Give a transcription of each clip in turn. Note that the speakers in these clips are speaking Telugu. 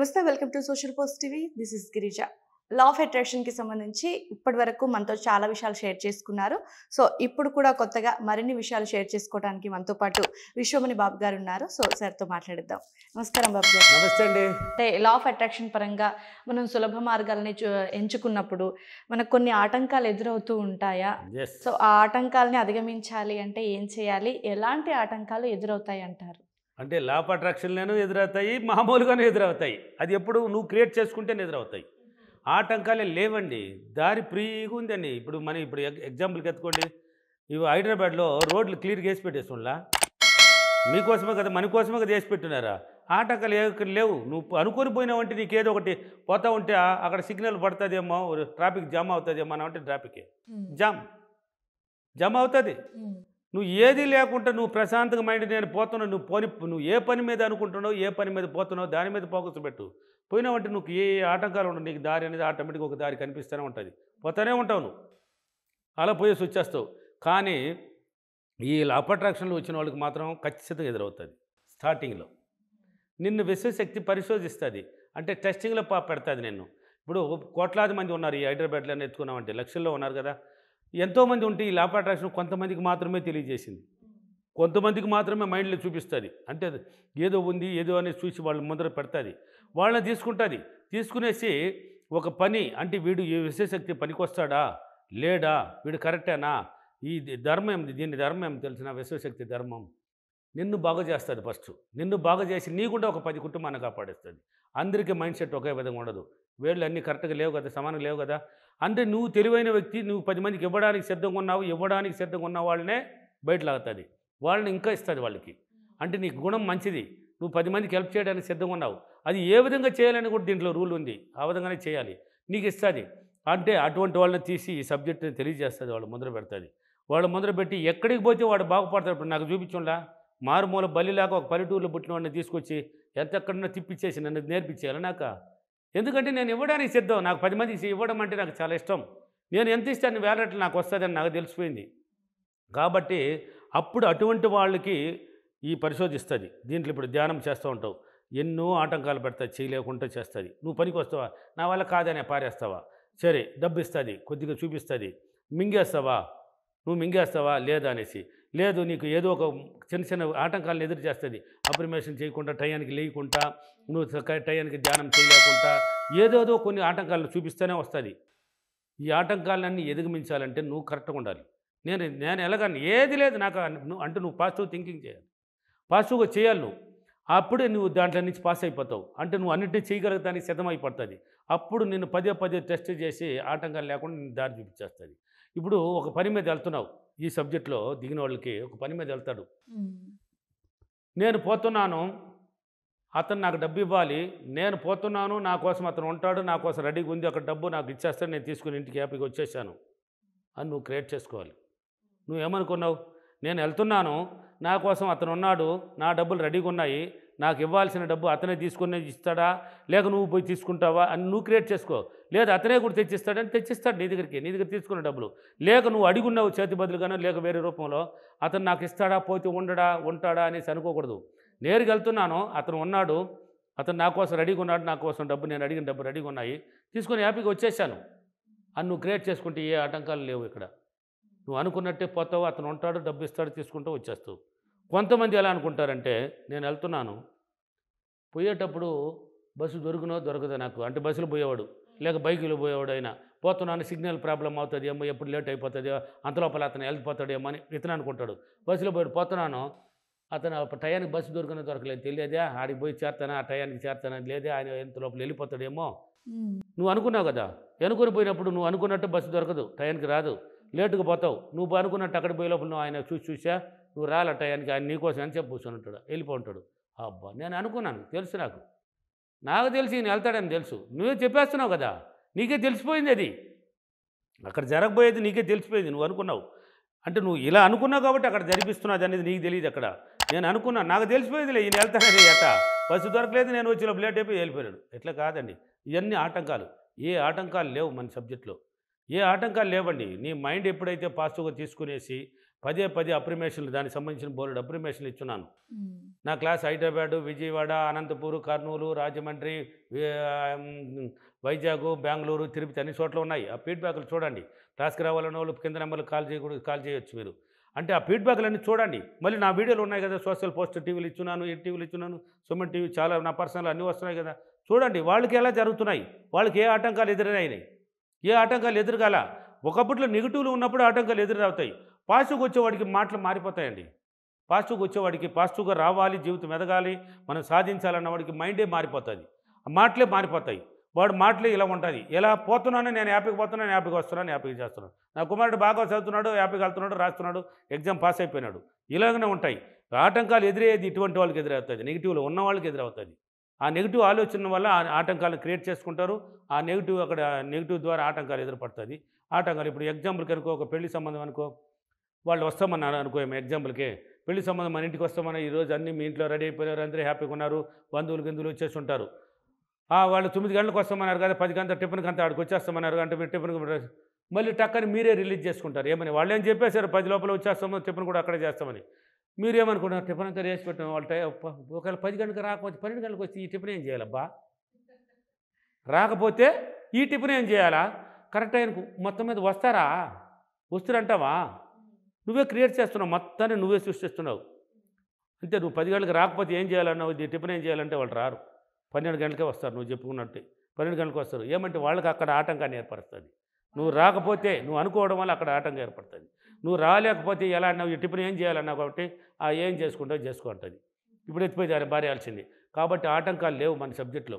నమస్తే welcome to social post TV this is Girija law of అట్రాక్షన్కి సంబంధించి ఇప్పటి వరకు మనతో చాలా విషయాలు షేర్ చేసుకున్నారు సో ఇప్పుడు కూడా కొత్తగా మరిన్ని విషయాలు షేర్ చేసుకోవడానికి మనతో పాటు విశ్వమణి బాబు గారు ఉన్నారు సో సార్తో మాట్లాడిద్దాం నమస్కారం బాబు గారు నమస్తే అండి అంటే లా ఆఫ్ అట్రాక్షన్ పరంగా మనం సులభ మార్గాలని ఎంచుకున్నప్పుడు మనకు కొన్ని ఆటంకాలు ఎదురవుతూ ఉంటాయా సో ఆ ఆటంకాలని అధిగమించాలి అంటే ఏం చేయాలి ఎలాంటి ఆటంకాలు ఎదురవుతాయి అంటారు అంటే లా ఆఫ్ ఎదురవుతాయి మామూలుగానే ఎదురవుతాయి అది ఎప్పుడు నువ్వు క్రియేట్ చేసుకుంటేనే ఎదురవుతాయి ఆటంకాలే లేవండి దారి ఫ్రీగా ఉందండి ఇప్పుడు మనం ఇప్పుడు ఎగ్జాంపుల్కి ఎత్తుకోండి ఇవి హైదరాబాద్లో రోడ్లు క్లియర్గా వేసి పెట్టేస్తుండ్లా మీకోసమే కదా మన కోసమే కదా వేసి పెట్టున్నారా ఆటంకాలు లేవు నువ్వు అనుకొని పోయినావంటే నీకు ఏదో ఒకటి పోతా ఉంటే అక్కడ సిగ్నల్ పడుతుందేమో ట్రాఫిక్ జామ్ అవుతుందేమో అని అంటే ట్రాఫికే జామ్ జామ్ అవుతుంది నువ్వు ఏది లేకుండా నువ్వు ప్రశాంతంగా మైండ్ నేను పోతున్నావు నువ్వు పోని నువ్వు ఏ పని మీద అనుకుంటున్నావు ఏ పని మీద పోతున్నావు దాని మీద ఫోకస్ పెట్టు పోయినావంటే నువ్వు ఏ ఆటంకాలు ఉండవు నీకు దారి అనేది ఆటోమేటిక్గా ఒక దారి కనిపిస్తూనే ఉంటుంది పోతూనే ఉంటావు నువ్వు అలా పోయేసి వచ్చేస్తావు కానీ ఈ అపట్రాక్షన్లు వచ్చిన వాళ్ళకి మాత్రం ఖచ్చితంగా ఎదురవుతుంది స్టార్టింగ్లో నిన్ను విశ్వశక్తి పరిశోధిస్తుంది అంటే టెస్టింగ్లో పెడుతుంది నిన్ను ఇప్పుడు కోట్లాది మంది ఉన్నారు ఈ హైదరాబాద్లో ఎత్తుకున్నామంటే లక్షల్లో ఉన్నారు కదా ఎంతోమంది ఉంటే ఈ లాప్ అట్రాక్షన్ కొంతమందికి మాత్రమే తెలియజేసింది కొంతమందికి మాత్రమే మైండ్లో చూపిస్తుంది అంటే ఏదో ఉంది ఏదో అనేది చూసి వాళ్ళ ముందర పెడుతుంది వాళ్ళని తీసుకుంటుంది తీసుకునేసి ఒక పని అంటే వీడు ఈ విశేషశక్తి పనికొస్తాడా లేడా వీడు కరెక్టేనా ఈ ధర్మం దీని ధర్మం తెలిసిన విశ్వశక్తి ధర్మం నిన్ను బాగా చేస్తుంది ఫస్ట్ నిన్ను బాగా చేసి నీ కూడా ఒక పది కుటుంబాన్ని కాపాడేస్తుంది అందరికీ మైండ్ సెట్ ఒకే విధంగా ఉండదు వేళ్ళు అన్నీ కరెక్ట్గా లేవు కదా సమానంగా లేవు కదా అంటే నువ్వు తెలివైన వ్యక్తి నువ్వు పది మందికి ఇవ్వడానికి సిద్ధంగా ఉన్నావు ఇవ్వడానికి సిద్ధంగా ఉన్న వాళ్ళనే బయట లాగుతుంది వాళ్ళని ఇంకా ఇస్తుంది వాళ్ళకి అంటే నీకు గుణం మంచిది నువ్వు పది మందికి హెల్ప్ చేయడానికి సిద్ధంగా ఉన్నావు అది ఏ విధంగా చేయాలని కూడా దీంట్లో రూల్ ఉంది ఆ విధంగానే చేయాలి నీకు ఇస్తుంది అంటే అటువంటి వాళ్ళని తీసి ఈ సబ్జెక్టుని తెలియజేస్తుంది వాళ్ళు ముందర పెడుతుంది వాళ్ళు ముందర పెట్టి ఎక్కడికి పోతే వాడు బాగుపడతారు ఇప్పుడు నాకు చూపించుండా మారుమూల బలిలాగా ఒక పల్లెటూరులో పుట్టిన వాడిని తీసుకొచ్చి ఎంత ఎక్కడన్నా తిప్పించేసి నన్ను నేర్పించేయాలి నాకు ఎందుకంటే నేను ఇవ్వడానికి సిద్ధం నాకు పది మంది ఇవ్వడం అంటే నాకు చాలా ఇష్టం నేను ఎంత ఇస్తాను వేలట్లు నాకు వస్తుందని నాకు తెలిసిపోయింది కాబట్టి అప్పుడు అటువంటి వాళ్ళకి ఈ పరిశోధిస్తుంది దీంట్లో ఇప్పుడు ధ్యానం చేస్తూ ఉంటావు ఎన్నో ఆటంకాలు పెడతాయి చేయలేకుండా చేస్తుంది నువ్వు పనికి వస్తావా నా వల్ల కాదనే పారేస్తావా సరే డబ్బు ఇస్తుంది కొద్దిగా చూపిస్తుంది మింగేస్తావా నువ్వు మింగేస్తావా లేదా అనేసి లేదు నీకు ఏదో ఒక చిన్న చిన్న ఆటంకాలను ఎదురు చేస్తుంది అప్రిమేషన్ చేయకుండా టయానికి లేకుండా నువ్వు టయానికి ధ్యానం చేయలేకుండా ఏదేదో కొన్ని ఆటంకాలను చూపిస్తూనే వస్తుంది ఈ ఆటంకాలన్నీ ఎదిగమించాలంటే నువ్వు కరెక్ట్గా ఉండాలి నేను నేను ఎలాగని ఏది లేదు నాకు అంటే నువ్వు పాజిటివ్ థింకింగ్ చేయాలి పాజిటివ్గా చేయాలి నువ్వు అప్పుడే నువ్వు దాంట్లో నుంచి పాస్ అయిపోతావు అంటే నువ్వు అన్నిటినీ చేయగలగడానికి సిద్ధమైపడుతుంది అప్పుడు నేను పదే పదే టెస్ట్ చేసి ఆటంకాలు లేకుండా నేను దారి చూపించేస్తుంది ఇప్పుడు ఒక పని మీద వెళ్తున్నావు ఈ సబ్జెక్ట్లో దిగిన వాళ్ళకి ఒక పని మీద వెళ్తాడు నేను పోతున్నాను అతను నాకు డబ్బు ఇవ్వాలి నేను పోతున్నాను నా కోసం అతను ఉంటాడు నా కోసం రెడీగా ఉంది అక్కడ డబ్బు నాకు ఇచ్చేస్తాను నేను తీసుకుని ఇంటికి హ్యాపీగా వచ్చేసాను అని నువ్వు క్రియేట్ చేసుకోవాలి నువ్వేమనుకున్నావు నేను వెళ్తున్నాను నా కోసం అతను ఉన్నాడు నా డబ్బులు రెడీగా ఉన్నాయి నాకు ఇవ్వాల్సిన డబ్బు అతనే తీసుకునే ఇస్తాడా లేక నువ్వు పోయి తీసుకుంటావా అని నువ్వు క్రియేట్ చేసుకో లేదు అతనే కూడా తెచ్చిస్తాడని తెచ్చిస్తాడు నీ దగ్గరికి నీ దగ్గర తీసుకున్న డబ్బులు లేక నువ్వు అడిగున్నావు చేతి బదులుగానో లేక వేరే రూపంలో అతను నాకు ఇస్తాడా పోతే ఉండడా ఉంటాడా అనేసి అనుకోకూడదు నేరుగా వెళ్తున్నాను అతను ఉన్నాడు అతను నా కోసం రెడీగా ఉన్నాడు నా కోసం డబ్బు నేను అడిగిన డబ్బు రెడీగా ఉన్నాయి తీసుకొని హ్యాపీగా వచ్చేసాను అని నువ్వు క్రియేట్ చేసుకుంటే ఏ ఆటంకాలు లేవు ఇక్కడ నువ్వు అనుకున్నట్టే పోతావు అతను ఉంటాడు డబ్బు ఇస్తాడు తీసుకుంటూ వచ్చేస్తావు కొంతమంది ఎలా అనుకుంటారంటే నేను వెళ్తున్నాను పోయేటప్పుడు బస్సు దొరుకునో దొరకదు నాకు అంటే బస్సులో పోయేవాడు లేక బైకులు పోయేవాడు అయినా పోతున్నాను సిగ్నల్ ప్రాబ్లం అవుతుంది ఏమో ఎప్పుడు లేట్ అయిపోతుంది అంతలోపల అతను ఏమో అని ఇతను అనుకుంటాడు బస్సులో పోయి పోతున్నాను అతను టయానికి బస్సు దొరికిన దొరకలేదు తెలియదే ఆడికి పోయి చేస్తానా ఆ టయానికి చేస్తానా లేదే ఆయన ఎంత లోపల వెళ్ళిపోతాడేమో నువ్వు అనుకున్నావు కదా ఎనుకొని పోయినప్పుడు నువ్వు అనుకున్నట్టు బస్సు దొరకదు టయానికి రాదు లేటుకు పోతావు నువ్వు అనుకున్నట్టు అక్కడ పోయే లోపల నువ్వు ఆయన చూసి చూసా నువ్వు రాలట టయానికి ఆయన నీకోసం అని చెప్పి కూర్చొని ఉంటాడు అబ్బా నేను అనుకున్నాను తెలుసు నాకు నాకు తెలిసి నేను వెళ్తాడని తెలుసు నువ్వే చెప్పేస్తున్నావు కదా నీకే తెలిసిపోయింది అది అక్కడ జరగబోయేది నీకే తెలిసిపోయింది నువ్వు అనుకున్నావు అంటే నువ్వు ఇలా అనుకున్నావు కాబట్టి అక్కడ జరిపిస్తున్నది అనేది నీకు తెలియదు అక్కడ నేను అనుకున్నాను నాకు తెలిసిపోయిందిలే ఈయన వెళ్తానని ఎట బస్సు దొరకలేదు నేను వచ్చిన లేట్ అయిపోయి వెళ్ళిపోయాడు ఎట్లా కాదండి ఇవన్నీ ఆటంకాలు ఏ ఆటంకాలు లేవు మన సబ్జెక్టులో ఏ ఆటంకాలు లేవండి నీ మైండ్ ఎప్పుడైతే పాజిటివ్గా తీసుకునేసి పదే పదే అప్రిమేషన్లు దానికి సంబంధించిన బోర్డు అప్రిమేషన్లు ఇచ్చున్నాను నా క్లాస్ హైదరాబాదు విజయవాడ అనంతపూర్ కర్నూలు రాజమండ్రి వైజాగ్ బెంగళూరు తిరుపతి అన్ని చోట్ల ఉన్నాయి ఆ ఫీడ్బ్యాక్లు చూడండి క్లాస్కి రావాలన్న వాళ్ళు కింద నెంబర్లు కాల్ చేయకూడదు కాల్ చేయొచ్చు మీరు అంటే ఆ ఫీడ్బ్యాక్లు అన్నీ చూడండి మళ్ళీ నా వీడియోలు ఉన్నాయి కదా సోషల్ పోస్ట్ టీవీలు ఇచ్చున్నాను ఏ టీవీలు ఇచ్చున్నాను సుమన్ టీవీ చాలా నా పర్సనల్ అన్నీ వస్తున్నాయి కదా చూడండి వాళ్ళకి ఎలా జరుగుతున్నాయి వాళ్ళకి ఏ ఆటంకాలు ఎదురైనాయి ఏ ఆటంకాలు ఎదురుగాల ఒకప్పుట్లో నెగిటివ్లు ఉన్నప్పుడు ఆటంకాలు ఎదురవుతాయి పాజిటివ్కి వచ్చేవాడికి మాటలు మారిపోతాయండి పాజిటివ్కి వచ్చేవాడికి పాజిటివ్గా రావాలి జీవితం ఎదగాలి మనం సాధించాలన్న వాడికి మైండే మారిపోతుంది మాటలే మారిపోతాయి వాడు మాటలే ఇలా ఉంటుంది ఎలా పోతున్నాను నేను యాపికి పోతున్నాను యాపికి వస్తున్నాను యాపికి చేస్తున్నాను నా కుమారుడు బాగా చదువుతున్నాడు యాపికి వెళ్తున్నాడు రాస్తున్నాడు ఎగ్జామ్ పాస్ అయిపోయినాడు ఇలాగనే ఉంటాయి ఆటంకాలు ఎదురయ్యేది ఇటువంటి వాళ్ళకి ఎదురవుతుంది నెగిటివ్లో ఉన్న వాళ్ళకి ఎదురవుతుంది ఆ నెగిటివ్ ఆలోచన వల్ల ఆటంకాలు క్రియేట్ చేసుకుంటారు ఆ నెగిటివ్ అక్కడ నెగిటివ్ ద్వారా ఆటంకాలు ఎదురుపడుతుంది ఆటంకాలు ఇప్పుడు ఎగ్జాంపుల్కి అనుకో ఒక పెళ్లి సంబంధం అనుకో వాళ్ళు వస్తామన్నారు అనుకో ఏమో ఎగ్జాంపుల్కే పెళ్లి సంబంధం మన ఇంటికి వస్తామని ఈరోజు అన్నీ మీ ఇంట్లో రెడీ అయిపోయారు అందరూ హ్యాపీగా ఉన్నారు బంధువులు గిందులు వచ్చేసి ఉంటారు వాళ్ళు తొమ్మిది గంటలకు వస్తామన్నారు కదా పది గంటల టిఫిన్కి అంతా ఆడికి వచ్చేస్తామన్నారు అంటే మీరు టిఫిన్ మళ్ళీ టక్కని మీరే రిలీజ్ చేసుకుంటారు ఏమని వాళ్ళు ఏం చెప్పేశారు పది లోపల వచ్చేస్తాము టిఫిన్ కూడా అక్కడే చేస్తామని ఏమనుకుంటున్నారు టిఫిన్ అంతా వేసి పెట్టిన వాళ్ళు ఒకవేళ పది గంటలకు రాకపోతే పన్నెండు గంటలకు వచ్చి ఈ టిఫిన్ ఏం చేయాలబ్బా రాకపోతే ఈ టిఫిన్ ఏం చేయాలా కరెక్ట్ అయిన మొత్తం మీద వస్తారా వస్తురంటావా నువ్వే క్రియేట్ చేస్తున్నావు మొత్తాన్ని నువ్వే సృష్టిస్తున్నావు అంతే నువ్వు పది గంటలకు రాకపోతే ఏం చేయాలన్నావు టిఫిన్ ఏం చేయాలంటే వాళ్ళు రారు పన్నెండు గంటలకే వస్తారు నువ్వు చెప్పుకున్నట్టు పన్నెండు గంటలకు వస్తారు ఏమంటే వాళ్ళకి అక్కడ ఆటంకాన్ని ఏర్పరుస్తుంది నువ్వు రాకపోతే నువ్వు అనుకోవడం వల్ల అక్కడ ఆటంకం ఏర్పడుతుంది నువ్వు రాలేకపోతే ఎలా అన్నావు టిఫిన్ ఏం చేయాలన్నావు కాబట్టి ఆ ఏం చేసుకుంటావు చేసుకుంటుంది ఇప్పుడు ఎత్తిపోయి భార్య భార్యాల్సింది కాబట్టి ఆటంకాలు లేవు మన సబ్జెక్టులో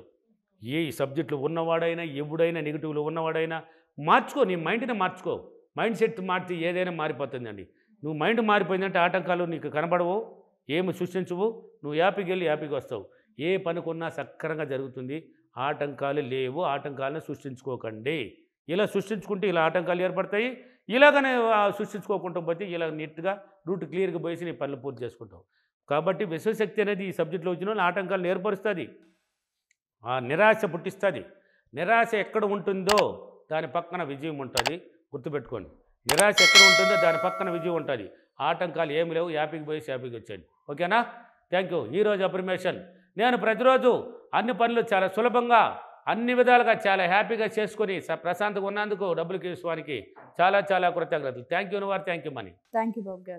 ఏ సబ్జెక్టులు ఉన్నవాడైనా ఎవడైనా నెగిటివ్లు ఉన్నవాడైనా మార్చుకో నీ మైండ్ని మార్చుకో మైండ్ సెట్ మార్చి ఏదైనా మారిపోతుందండి నువ్వు మైండ్ మారిపోయిందంటే ఆటంకాలు నీకు కనబడవు ఏమి సృష్టించవు నువ్వు యాపీకి వెళ్ళి యాపికి వస్తావు ఏ పనుకున్నా సక్రంగా జరుగుతుంది ఆటంకాలు లేవు ఆటంకాలను సృష్టించుకోకండి ఇలా సృష్టించుకుంటే ఇలా ఆటంకాలు ఏర్పడతాయి ఇలాగనే సృష్టించుకోకుండా పోతే ఇలా నీట్గా రూట్ క్లియర్గా పోయేసి నీ పనులు పూర్తి చేసుకుంటావు కాబట్టి విశ్వశక్తి అనేది ఈ సబ్జెక్టులో వచ్చిన వాళ్ళు ఆటంకాలు ఏర్పరుస్తుంది నిరాశ పుట్టిస్తుంది నిరాశ ఎక్కడ ఉంటుందో దాని పక్కన విజయం ఉంటుంది గుర్తుపెట్టుకోండి నిరాశ ఎక్కడ ఉంటుందో దాని పక్కన విజయం ఉంటుంది ఆటంకాలు ఏమి లేవు యాపీకి పోయి యాపీకి వచ్చేయండి ఓకేనా థ్యాంక్ యూ ఈరోజు అప్రిమేషన్ నేను ప్రతిరోజు అన్ని పనులు చాలా సులభంగా అన్ని విధాలుగా చాలా హ్యాపీగా చేసుకొని ప్రశాంతంగా ఉన్నందుకు డబ్బులు విశ్వానికి చాలా చాలా కృతజ్ఞతలు థ్యాంక్ యూ అనువారు thank you Mani thank you బాబు గారు